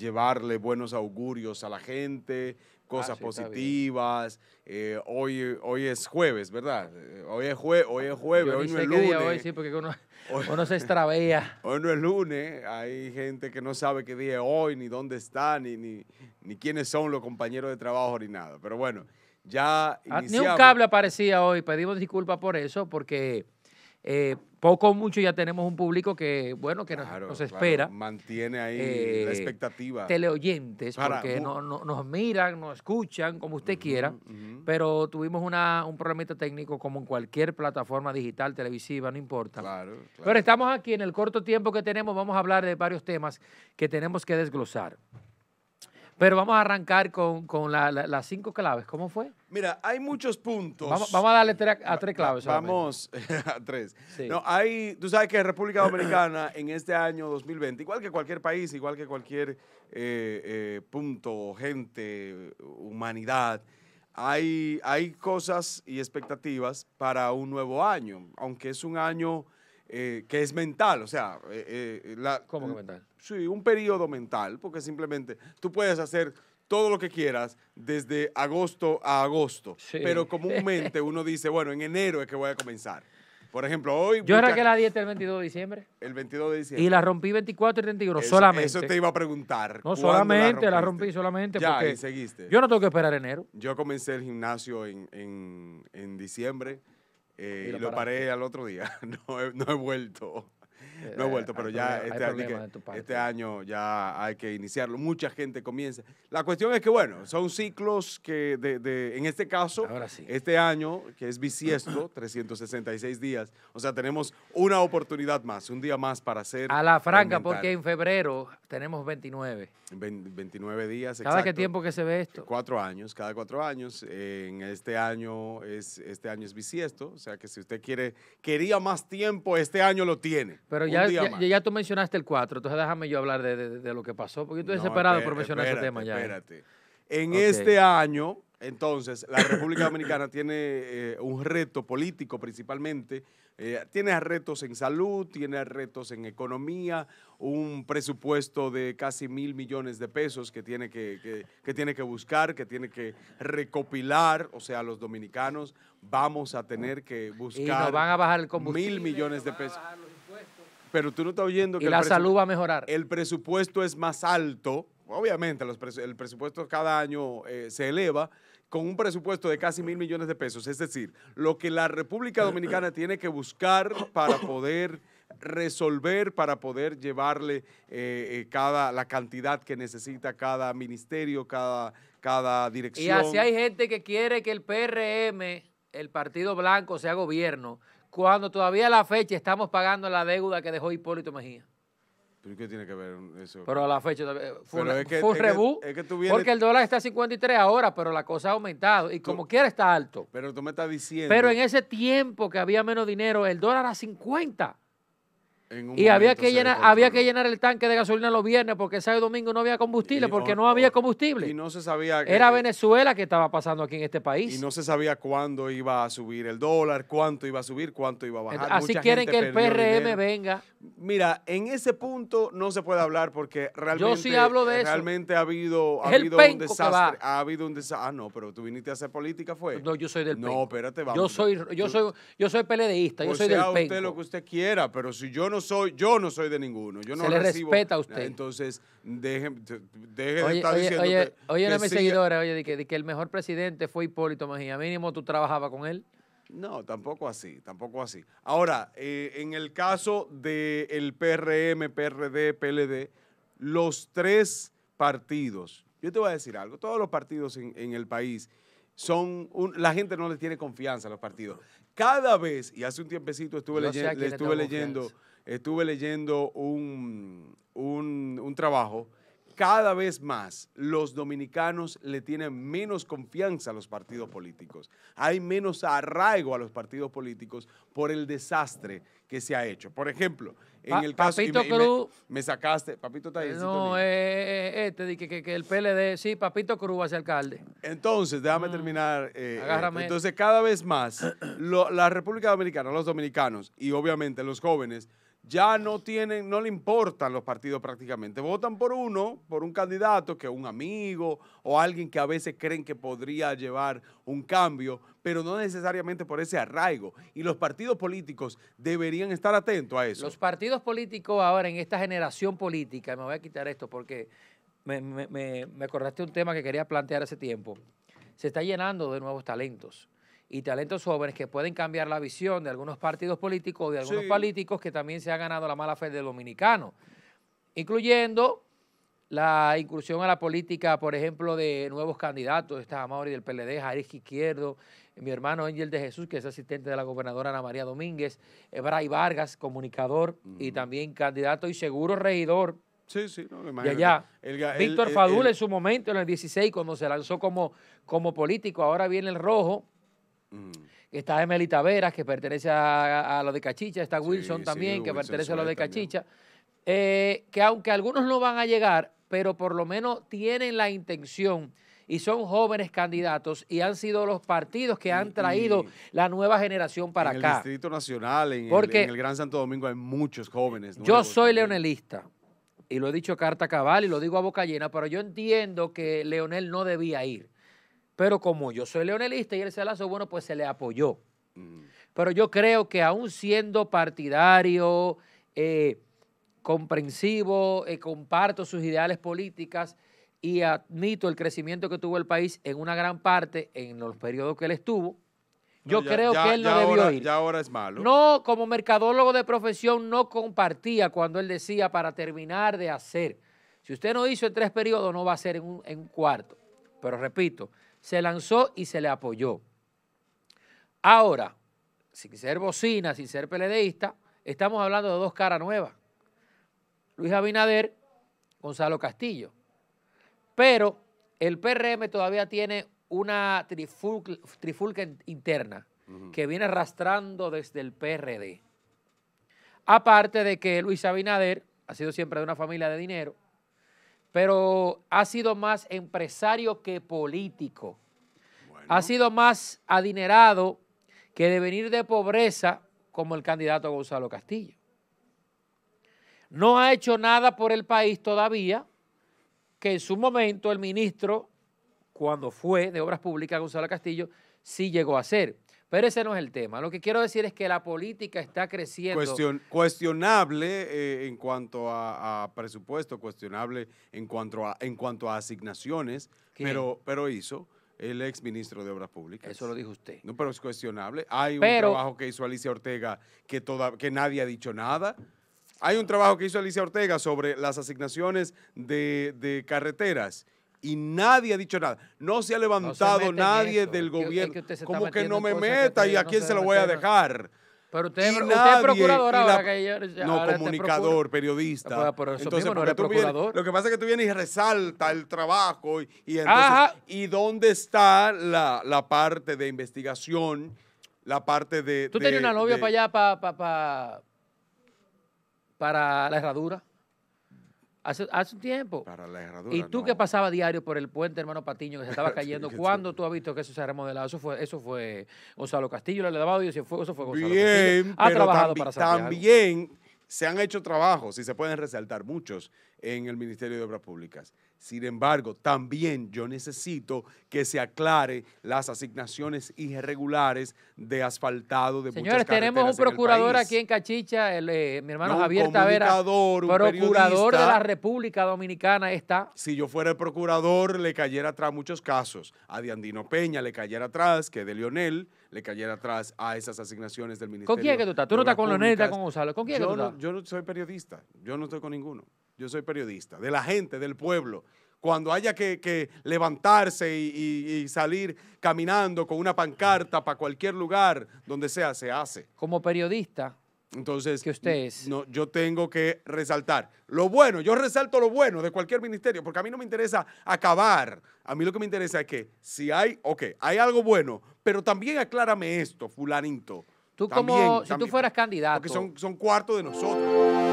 llevarle buenos augurios a la gente, cosas ah, positivas. Eh, hoy, hoy es jueves, ¿verdad? Eh, hoy es, jue, hoy es jueves, hoy no es lunes. hoy, sí, porque uno, se Hoy no es lunes, hay gente que no sabe qué día es hoy, ni dónde está, ni, ni, quiénes son los compañeros de trabajo ni nada. Pero bueno, ya ah, Ni un cable aparecía hoy, pedimos disculpas por eso, porque eh, poco o mucho ya tenemos un público que, bueno, que nos, espera. Mantiene ahí la eh, expectativa. Teleoyentes, porque no, nos miran, nos escuchan, como usted quiera. Pero tuvimos una, un problemita técnico como en cualquier plataforma digital, televisiva, no importa. pero estamos aquí, en el corto tiempo que tenemos vamos a hablar de varios temas que tenemos que desglosar. Pero vamos a arrancar con, las cinco claves. ¿Cómo fue? Mira, hay muchos puntos. Vamos, a darle a tres claves. Vamos a tres. No, hay, tú sabes que República Dominicana en este año 2020, igual que cualquier país, igual que cualquier eh, eh, punto, gente, humanidad, hay, hay cosas y expectativas para un nuevo año, aunque es un año eh, que es mental, o sea... Eh, eh, la, ¿Cómo que mental? Sí, un periodo mental, porque simplemente tú puedes hacer todo lo que quieras desde agosto a agosto, pero comúnmente uno dice, bueno, en enero es que voy a comenzar. Por ejemplo, hoy... Yo era que la dieta el 22 de diciembre. El 22 de diciembre. Y la rompí 24 y 31 solamente. Eso te iba a preguntar. No, solamente, la, rompí solamente ya, seguiste. Yo no tengo que esperar enero. Yo comencé el gimnasio en, en, en diciembre eh, lo, paré al otro día. No no he vuelto no he eh, vuelto, pero ya este, este año ya hay que iniciarlo. Mucha gente comienza. La cuestión es que, bueno, son ciclos que, de, en este caso, este año, que es bisiesto, 366 días, o sea, tenemos una oportunidad más, un día más para hacer. A la franca, porque en febrero tenemos 29. 29 días. ¿Cada qué tiempo que se ve esto? Cuatro años, cada cuatro años. En este año es, este año es bisiesto, o sea que si usted quiere, quería más tiempo, este año lo tiene. Pero ya, tú mencionaste el 4, entonces déjame yo hablar de, lo que pasó, porque yo estoy desesperado por mencionar ese tema ya. ¿eh? Espérate. En este año, entonces, la República Dominicana tiene eh, un reto político principalmente. Eh, tiene retos en salud, tiene retos en economía, un presupuesto de casi mil millones de pesos que tiene que, tiene que buscar, que tiene que recopilar. O sea, los dominicanos vamos a tener que buscar van a bajar el mil millones de pesos. Pero tú no estás oyendo que... la salud va a mejorar. El presupuesto es más alto. Obviamente, el presupuesto cada año eh, se eleva con un presupuesto de casi mil millones de pesos. Es decir, lo que la República Dominicana tiene que buscar para poder resolver para poder llevarle eh, eh, cada la cantidad que necesita cada ministerio, cada, cada dirección. Y así hay gente que quiere que el PRM, el Partido Blanco, sea gobierno, cuando todavía a la fecha estamos pagando la deuda que dejó Hipólito Mejía. ¿Pero qué tiene que ver eso? Pero a la fecha eh, fue, un, rebú. Porque el dólar está a 53 ahora, pero la cosa ha aumentado. Y como quiera está alto. Pero tú me estás diciendo. Pero en ese tiempo que había menos dinero, el dólar a 50 y había que llenar había que llenar el tanque de gasolina los viernes porque el sábado y domingo no había combustible porque no había combustible y no se sabía era Venezuela que estaba pasando aquí en este país y no se sabía cuándo iba a subir el dólar cuánto iba a subir cuánto iba a bajar así quieren que el PRM venga mira en ese punto no se puede hablar porque realmente realmente ha habido ha habido un desastre ha habido un desastre ah no pero tú viniste a hacer política fue no yo soy del no espérate vamos yo soy yo soy yo soy peledeísta yo sea usted lo que usted quiera pero si yo no soy, yo no soy de ninguno. Yo no le recibo, respeta a usted. Entonces, deje, de estar diciendo oye, que, oye, seguidores, oye, de que, el mejor presidente fue Hipólito Mejía. Mínimo tú trabajabas con él. No, tampoco así, tampoco así. Ahora, eh, en el caso del de PRM, PRD, PLD, los tres partidos, yo te voy a decir algo, todos los partidos en, el país son, la gente no le tiene confianza a los partidos. Cada vez, y hace un tiempecito estuve, leyendo, estuve leyendo estuve leyendo un, trabajo cada vez más los dominicanos le tienen menos confianza a los partidos políticos. Hay menos arraigo a los partidos políticos por el desastre que se ha hecho. Por ejemplo, en el caso... Papito me, Cruz... me, sacaste... Papito está No, eh, eh, eh, este, dije que, que, el PLD... Sí, Papito Cruz va a ser alcalde. Entonces, déjame mm. terminar. entonces, cada vez más, la República Dominicana, los dominicanos y obviamente los jóvenes ya no tienen, no le importan los partidos prácticamente. Votan por uno, por un candidato que es un amigo o alguien que a veces creen que podría llevar un cambio, pero no necesariamente por ese arraigo. Y los partidos políticos deberían estar atentos a eso. Los partidos políticos ahora en esta generación política, me voy a quitar esto porque me, acordaste de un tema que quería plantear hace tiempo. Se está llenando de nuevos talentos y talentos jóvenes que pueden cambiar la visión de algunos partidos políticos o de algunos políticos que también se ha ganado la mala fe del dominicano, incluyendo la incursión a la política, por ejemplo, de nuevos candidatos, está Mauri del PLD, Jair Izquierdo, mi hermano Ángel de Jesús, que es asistente de la gobernadora Ana María Domínguez, Ebray Vargas, comunicador y también candidato y seguro regidor Sí, sí, no, me imagino. Y allá, Víctor Fadul en su momento, en el 16, cuando se lanzó como, como político, ahora viene el rojo, Está Emelita Taveras, que pertenece a, a lo de Cachicha, está Wilson también, que pertenece a lo de Cachicha, eh, que aunque algunos no van a llegar, pero por lo menos tienen la intención y son jóvenes candidatos y han sido los partidos que han traído la nueva generación para acá. En el Distrito Nacional, en, el, Gran Santo Domingo hay muchos jóvenes. Yo soy leonelista y lo he dicho carta cabal y lo digo a boca llena, pero yo entiendo que Leonel no debía ir. Pero como yo soy leonelista y él se lanzó, bueno, pues se le apoyó. Mm. Pero yo creo que aún siendo partidario, eh, comprensivo, eh, comparto sus ideales políticas y admito el crecimiento que tuvo el país en una gran parte en los periodos que él estuvo. Yo creo que él no debió ir. Ya ahora es malo. No, como mercadólogo de profesión no compartía cuando él decía para terminar de hacer. Si usted no hizo en tres periodos, no va a ser en un cuarto. Pero repito, se lanzó y se le apoyó. Ahora, sin ser bocina, sin ser peledeísta, estamos hablando de dos caras nuevas. Luis Abinader, Gonzalo Castillo. Pero el PRM todavía tiene una trifulca, interna que viene arrastrando desde el PRD. Aparte de que Luis Abinader ha sido siempre de una familia de dinero, pero ha sido más empresario que político. Ha sido más adinerado que de venir de pobreza como el candidato Gonzalo Castillo. No ha hecho nada por el país todavía, que en su momento el ministro, cuando fue de Obras Públicas Gonzalo Castillo, sí llegó a hacer. Pero ese no es el tema. Lo que quiero decir es que la política está creciendo. cuestionable eh, en cuanto a, presupuesto, cuestionable en cuanto a, en cuanto a asignaciones, pero, pero hizo el ex ministro de Obras Públicas. Eso lo dijo usted. No, pero es cuestionable. Hay un trabajo que hizo Alicia Ortega que, toda, que nadie ha dicho nada. Hay un trabajo que hizo Alicia Ortega sobre las asignaciones de, de carreteras y nadie ha dicho nada. No se ha levantado nadie del gobierno. como que no me meta y a quién se lo voy a dejar. Pero usted, es procurador ahora que yo, No, comunicador, periodista. Ah, pero, eso entonces, mismo no lo que pasa es que tú vienes y resalta el trabajo. Y, y, ¿y dónde está la, parte de investigación? La parte de... ¿Tú tenías una novia para allá, para, para la herradura? Hace, un tiempo. Y tú que pasaba diario por el puente, hermano Patiño, que se estaba cayendo, cuando tú has visto que eso se ha remodelado? Eso fue, eso fue Gonzalo Castillo, le lavado y eso fue, eso fue Gonzalo Ha trabajado para Santiago. También se han hecho trabajos, y se pueden resaltar muchos, en el Ministerio de Obras Públicas. Sin embargo, también yo necesito que se aclare las asignaciones irregulares de asfaltado de Señores, muchas tenemos un procurador aquí en Cachicha, eh, mi hermano Javier Tavera, procurador de la República Dominicana está. Si yo fuera el procurador, le cayera atrás muchos casos. A Diandino Peña le cayera atrás, que de Lionel le cayera atrás a esas asignaciones del ministerio. ¿Con quién es que tú estás? Tú no estás con Leonel, estás con Gonzalo. ¿Con quién es que estás? yo no soy periodista, yo no estoy con ninguno yo soy periodista, de la gente, del pueblo. Cuando haya que, levantarse y, salir caminando con una pancarta para cualquier lugar, donde sea, se hace. Como periodista. Entonces, que usted es. No, yo tengo que resaltar lo bueno, yo resalto lo bueno de cualquier ministerio, porque a mí no me interesa acabar. A mí lo que me interesa es que si hay, ok, hay algo bueno, pero también aclárame esto, fulanito. Tú también, como, si tú fueras candidato. Porque son, son cuartos de nosotros.